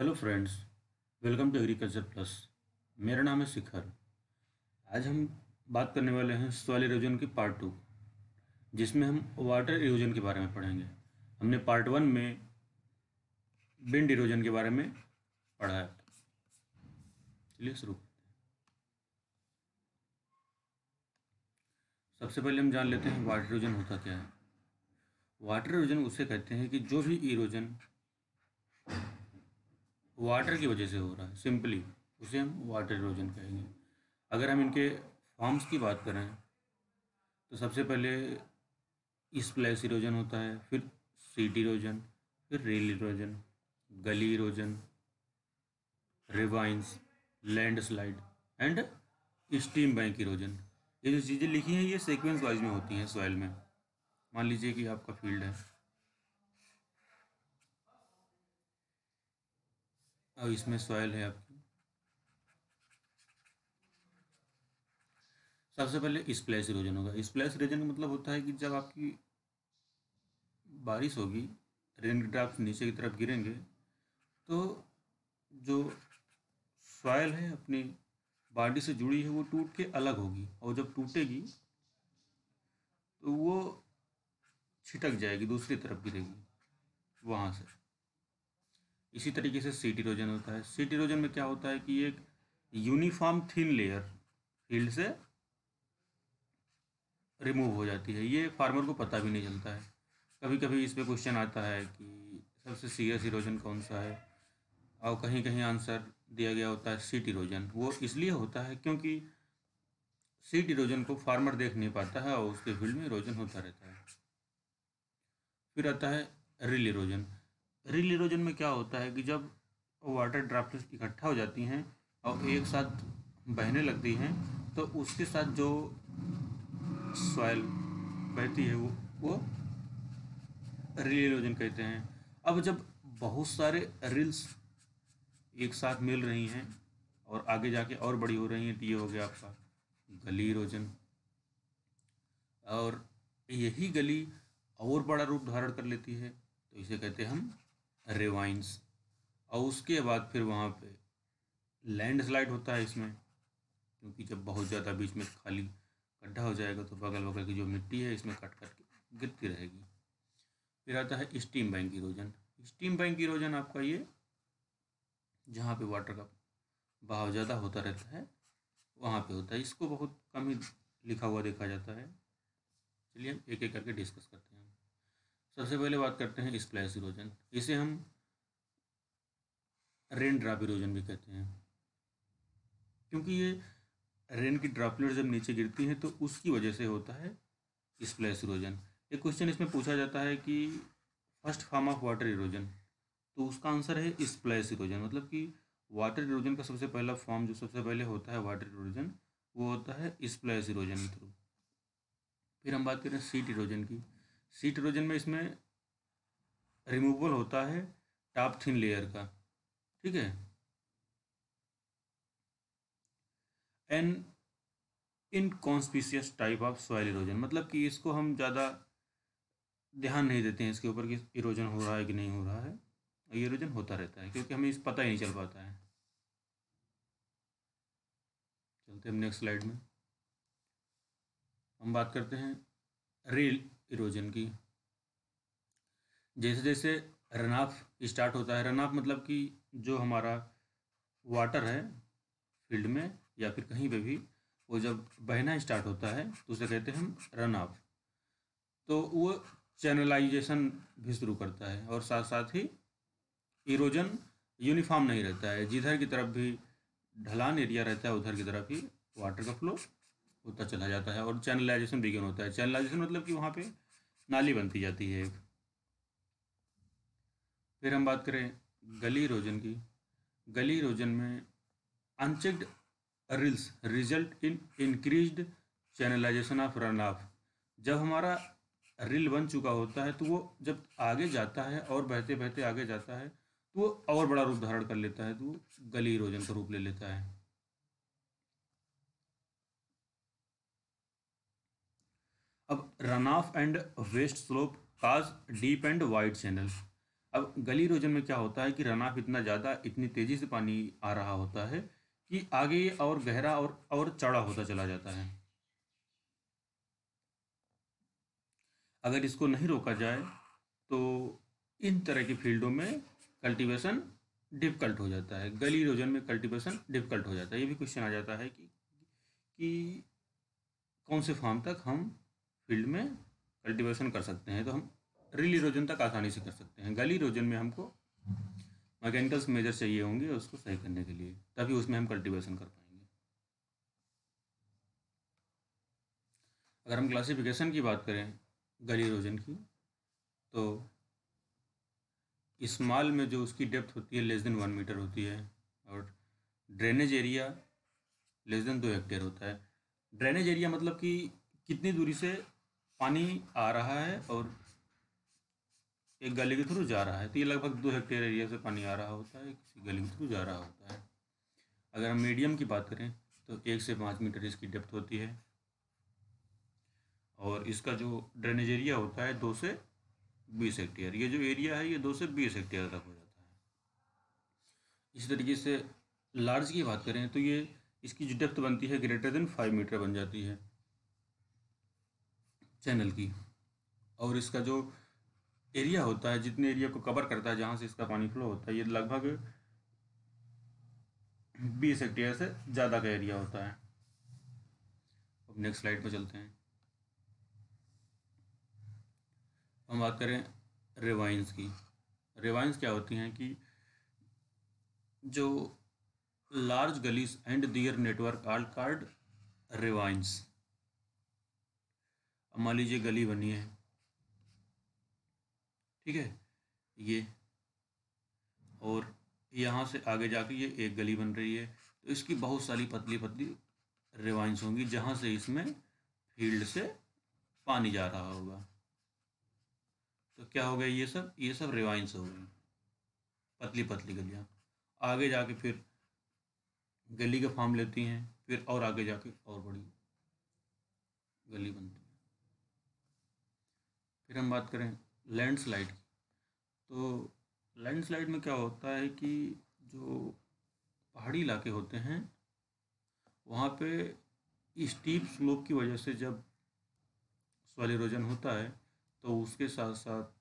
Hello friends welcome to agriculture plus मेरा नाम है शिखर आज हम बात करने वाले हैं सॉइल इरोजन की पार्ट टू जिसमें हम वाटर इरोजन के बारे में पढ़ेंगे हमने पार्ट वन में विंड इरोजन के बारे में पढ़ा है चलिए शुरू सबसे पहले हम जान लेते हैं वाटर इरोजन होता क्या है वाटर इरोजन उसे कहते हैं कि जो भी इरोजन वाटर की वजह से हो रहा है सिंपली उसे हम वाटर इरोजन कहेंगे अगर हम इनके फॉर्म्स की बात करें तो सबसे पहले स्प्लैश इरोजन होता है फिर सीट इरोजन फिर rill erosion gully erosion ravines landslide and stream bank erosion ये जो चीज़ें लिखी हैं ये सीक्वेंस वाइज में होती हैं सॉइल में मान लीजिए कि आपका फील्ड है और इसमें सॉयल है आपकी सबसे पहले स्प्लैश रीजन होगा स्प्लैश रीजन मतलब होता है कि जब आपकी बारिश होगी रेन ड्राफ्ट नीचे की तरफ गिरेंगे तो जो सॉयल है अपनी बाडी से जुड़ी है वो टूट के अलग होगी और जब टूटेगी तो वो छिटक जाएगी दूसरी तरफ गिरेगी वहाँ से इसी तरीके से सीट इरोजन होता है सीट इरोजन में क्या होता है कि एक यूनिफॉर्म थिन लेयर फील्ड से रिमूव हो जाती है ये फार्मर को पता भी नहीं चलता है कभी कभी इस पर क्वेश्चन आता है कि सबसे सीरियस इरोजन कौन सा है और कहीं कहीं आंसर दिया गया होता है सीट इरोजन वो इसलिए होता है क्योंकि सीट इरोजन को फार्मर देख नहीं पाता है और उसके फील्ड में इरोजन होता रहता है फिर आता है रिल इरोजन रिल इरोजन में क्या होता है कि जब वाटर ड्राफ्ट इकट्ठा हो जाती हैं और एक साथ बहने लगती हैं तो उसके साथ जो सॉयल बहती है वो वो रिल इरोजन कहते हैं अब जब बहुत सारे रिल्स एक साथ मिल रही हैं और आगे जाके और बड़ी हो रही हैं तो ये हो गया आपका गली इरोजन और यही गली और बड़ा रूप धारण कर लेती है तो इसे कहते हैं हम रिवाइंस और उसके बाद फिर वहाँ पे लैंडस्लाइड होता है इसमें क्योंकि जब बहुत ज़्यादा बीच में खाली गड्ढा हो जाएगा तो बगल बगल की जो मिट्टी है इसमें कट कट के गिरती रहेगी फिर आता है stream bank erosion stream bank erosion आपका ये जहाँ पे वाटर का बहाव ज़्यादा होता रहता है वहाँ पे होता है इसको बहुत कम ही लिखा हुआ देखा जाता है चलिए हम एक एक करके डिस्कस करते हैं सबसे पहले बात करते हैं स्प्लाइस इरोजन इसे हम रेन ड्राप इरोजन भी कहते हैं क्योंकि ये रेन की ड्रॉपलेट जब नीचे गिरती हैं तो उसकी वजह से होता है स्प्लाइस इरोजन एक क्वेश्चन इसमें पूछा जाता है कि first form of water erosion तो उसका आंसर है स्प्लाइस इरोजन मतलब कि वाटर इरोजन का सबसे पहला फॉर्म जो सबसे पहले होता है वाटर इरोजन वो होता है स्प्लाइस इरोजन के थ्रू फिर हम बात करें सीट इरोजन की सी में इसमें रिमूवल होता है टॉप थिन लेयर का ठीक है and in type of soil erosion मतलब कि इसको हम ज़्यादा ध्यान नहीं देते हैं इसके ऊपर कि इरोजन हो रहा है कि नहीं हो रहा है ये इरोजन होता रहता है क्योंकि हमें इस पता ही नहीं चल पाता है चलते हम नेक्स्ट स्लाइड में हम बात करते हैं रेल इरोजन की जैसे जैसे रन ऑफ स्टार्ट होता है रन ऑफ मतलब कि जो हमारा वाटर है फील्ड में या फिर कहीं पे भी वो जब बहना स्टार्ट होता है तो उसे कहते हैं हम रन ऑफ तो वो चैनलाइजेशन भी शुरू करता है और साथ साथ ही इरोजन यूनिफॉर्म नहीं रहता है जिधर की तरफ भी ढलान एरिया रहता है उधर की तरफ ही वाटर का फ्लो होता चला जाता है और चैनलाइजेशन बिगिन होता है चैनलाइजेशन मतलब कि वहाँ पे नाली बनती जाती है फिर हम बात करें गली रोजन की गली रोजन में unchecked rills result in increased channelization of runoff जब हमारा रिल बन चुका होता है तो वो जब आगे जाता है और बहते बहते आगे जाता है तो वो और बड़ा रूप धारण कर लेता है तो वो गली रोजन का रूप ले लेता है अब runoff and steep slope cause deep and wide channels अब गली रोजन में क्या होता है कि रन ऑफ इतना ज़्यादा इतनी तेज़ी से पानी आ रहा होता है कि आगे और गहरा और और चौड़ा होता चला जाता है अगर इसको नहीं रोका जाए तो इन तरह की फील्डों में कल्टीवेशन डिफिकल्ट हो जाता है गली रोजन में कल्टीवेशन डिफिकल्ट हो जाता है ये भी क्वेश्चन आ जाता है कि कि कौन से फार्म तक हम फील्ड में कल्टिवेशन कर सकते हैं तो हम रिल इरोजन तक आसानी से कर सकते हैं गली इरोजन में हमको मैकेनिकल्स मेजर चाहिए होंगे उसको सही करने के लिए तभी उसमें हम कल्टिवेशन कर पाएंगे अगर हम क्लासिफिकेशन की बात करें गली इरोजन की तो इस्माल में जो उसकी डेप्थ होती है लेस देन वन मीटर होती है और ड्रेनेज एरिया लेस देन दो हेक्टेयर होता है ड्रेनेज एरिया मतलब कि कितनी दूरी से पानी आ रहा है और एक गली के थ्रू जा रहा है तो ये लगभग दो हेक्टेयर एरिया से पानी आ रहा होता है किसी गली के थ्रू जा रहा होता है अगर हम मीडियम की बात करें तो एक से पाँच मीटर इसकी डेप्थ होती है और इसका जो ड्रेनेज एरिया होता है दो से बीस हेक्टेयर ये जो एरिया है ये दो से बीस हेक्टेयर तक हो जाता है इसी तरीके से लार्ज की बात करें तो ये इसकी जो डेप्थ बनती है ग्रेटर देन फाइव मीटर बन जाती है चैनल की और इसका जो एरिया होता है जितने एरिया को कवर करता है जहाँ से इसका पानी फ्लो होता है ये लगभग बीस हेक्टेयर से ज़्यादा का एरिया होता है अब नेक्स्ट स्लाइड पर चलते हैं हम बात करें रिवाइंस की रिवाइंस क्या होती हैं कि जो large gullies and their network are called ravines अब मान लीजिए गली बनी है ठीक है ये और यहाँ से आगे जाके ये एक गली बन रही है तो इसकी बहुत सारी पतली पतली रिवाइंस होंगी जहाँ से इसमें फील्ड से पानी जा रहा होगा तो क्या हो गया ये सब ये सब रिवाइंस हो गई पतली पतली गलियाँ आगे जाके फिर गली का फार्म लेती हैं फिर और आगे जाके और बड़ी गली बनती फिर हम बात करें लैंडस्लाइड की तो लैंडस्लाइड में क्या होता है कि जो पहाड़ी इलाके होते हैं वहाँ पे स्टीप स्लोप की वजह से जब स्वलिरोजन होता है तो उसके साथ साथ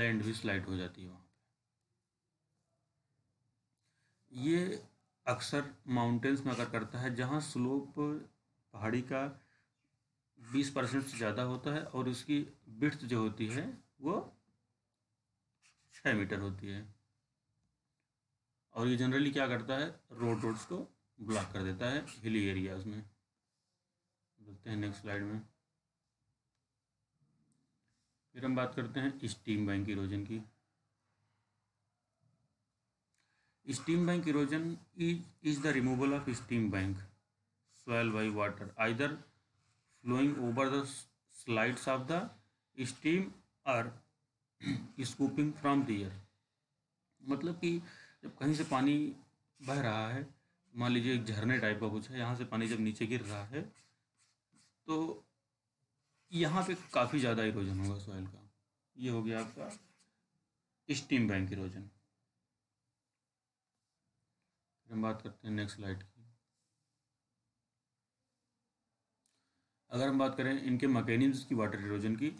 लैंड भी स्लाइड हो जाती है वहाँ पे ये अक्सर माउंटेन्स में अगर करता है जहाँ स्लोप पहाड़ी का बीस परसेंट से ज़्यादा होता है और उसकी बिट्थ जो होती है वो छः मीटर होती है और ये जनरली क्या करता है रोड रोड्स को ब्लॉक कर देता है हिली एरियाज में देखते हैं नेक्स्ट स्लाइड में फिर हम बात करते हैं स्टीम बैंक इरोजन की stream bank erosion is is the removal of stream bank soil by water either flowing over the slides of the steam or scooping from the मतलब कि जब कहीं से पानी बह रहा है मान लीजिए एक झरने टाइप का कुछ है यहाँ से पानी जब नीचे गिर रहा है तो यहाँ पे काफ़ी ज़्यादा इरोजन होगा सॉइल का ये हो गया आपका स्टीम बैंक इरोजन हम बात करते हैं नेक्स्ट स्लाइड की अगर हम बात करें इनके मकैनिज की वाटर इरोजन की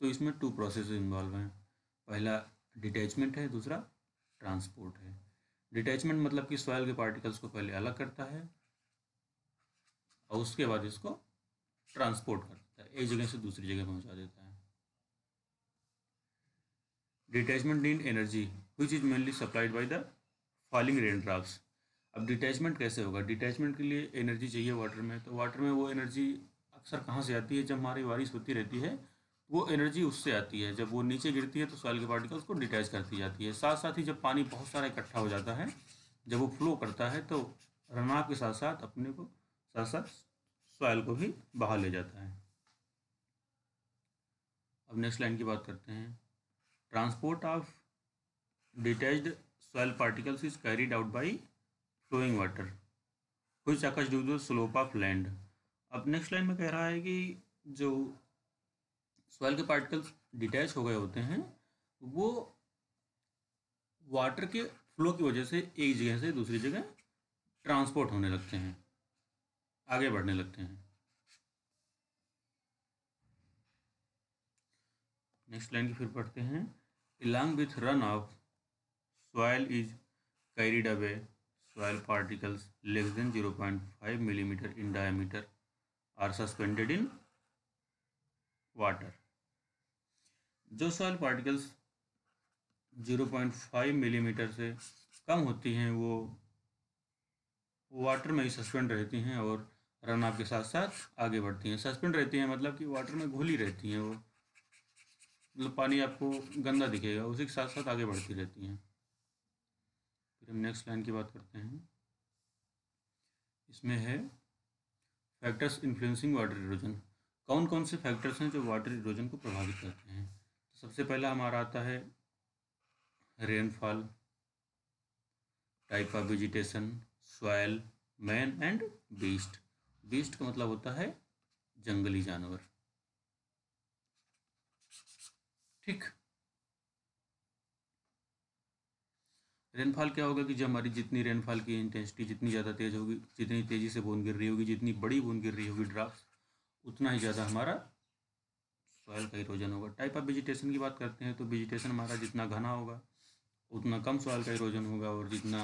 तो इसमें टू प्रोसेस इन्वॉल्व हैं पहला डिटैचमेंट है दूसरा ट्रांसपोर्ट है डिटैचमेंट मतलब कि सॉयल के पार्टिकल्स को पहले अलग करता है और उसके बाद इसको ट्रांसपोर्ट कर देता है एक जगह से दूसरी जगह पहुंचा देता है detachment detachment energy which is mainly supplied by the falling raindrop अब डिटैचमेंट कैसे होगा डिटैचमेंट के लिए एनर्जी चाहिए वाटर में तो वाटर में वो एनर्जी अक्सर कहाँ से आती है जब हमारी बारिश होती रहती है वो एनर्जी उससे आती है जब वो नीचे गिरती है तो सॉइल के पार्टिकल्स को डिटैच करती जाती है साथ साथ ही जब पानी बहुत सारा इकट्ठा हो जाता है जब वो फ्लो करता है तो रनआ के साथ साथ अपने को साथ साथ सॉइल को भी बहा ले जाता है अब नेक्स्ट लाइन की बात करते हैं transport of detached soil particles is carried out by flowing water कुछ आकाश due to slope of land अब नेक्स्ट लाइन में कह रहा है कि जो सॉइल के पार्टिकल्स डिटैच हो गए होते हैं वो वाटर के फ्लो की वजह से एक जगह से दूसरी जगह ट्रांसपोर्ट होने लगते हैं आगे बढ़ने लगते हैं नेक्स्ट लाइन की फिर पढ़ते हैं along with runoff soil is carried away soil particles less than 0.5 millimeter in diameter are suspended in water. जो सॉइल पार्टिकल्स 0.5 मिलीमीटर से कम होती हैं वो वाटर में ही सस्पेंड रहती हैं और रन आप के साथ साथ आगे बढ़ती हैं सस्पेंड रहती हैं मतलब कि वाटर में घुली रहती हैं वो मतलब पानी आपको गंदा दिखेगा उसी के साथ साथ आगे बढ़ती रहती हैं फिर हम नेक्स्ट लाइन की बात करते हैं इसमें है फैक्टर्स इन्फ्लुएंसिंग वाटर इरोजन कौन कौन से फैक्टर्स हैं जो वाटर इरोजन को प्रभावित करते हैं तो सबसे पहला हमारा आता है rainfall type of vegetation soil man and beast beast का मतलब होता है जंगली जानवर ठीक रेनफॉल क्या होगा कि जब हमारी जितनी रेनफॉल की इंटेंसिटी जितनी ज़्यादा तेज़ होगी जितनी तेज़ी से बूंद गिर रही होगी जितनी बड़ी बूंद गिर रही होगी ड्राफ्ट उतना ही ज़्यादा हमारा सॉयल का इरोजन होगा टाइप ऑफ वेजिटेशन की बात करते हैं तो वेजिटेशन हमारा जितना घना होगा उतना कम सॉयल का इरोजन होगा और जितना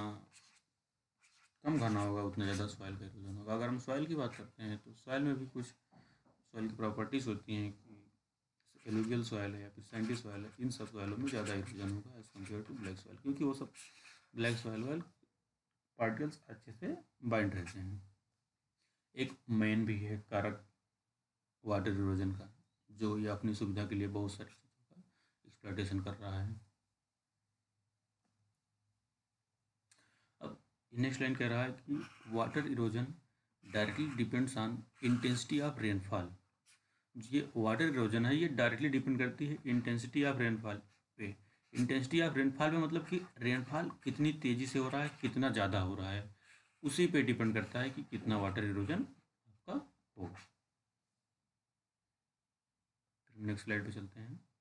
कम घना होगा उतना ज़्यादा सॉयल का इरोजन होगा अगर हम सॉयल की बात करते हैं तो सॉयल में भी कुछ सॉयल की प्रॉपर्टीज़ होती हैं एलुवियल सॉयल है या फिर सेंटी सॉयल है इन सब सॉयलों में ज़्यादा हाइड्रोजन होगा as compare to black soil क्योंकि वो सब ब्लैक सॉयल वाल पार्टिकल्स अच्छे से बाइंड रहते हैं एक मेन भी है कारक वाटर इरोजन का जो ये अपनी सुविधा के लिए बहुत सारी चीज़ों का एक्सप्लाटेशन कर रहा है अब नेक्स्ट लाइन कह रहा है कि water erosion directly depends on intensity of rainfall ये वाटर इरोजन है ये डायरेक्टली डिपेंड करती है इंटेंसिटी ऑफ रेनफॉल पे इंटेंसिटी ऑफ रेनफॉल में मतलब कि रेनफॉल कितनी तेज़ी से हो रहा है कितना ज़्यादा हो रहा है उसी पे डिपेंड करता है कि कितना वाटर इरोजन आपका होगा नेक्स्ट स्लाइड पे चलते हैं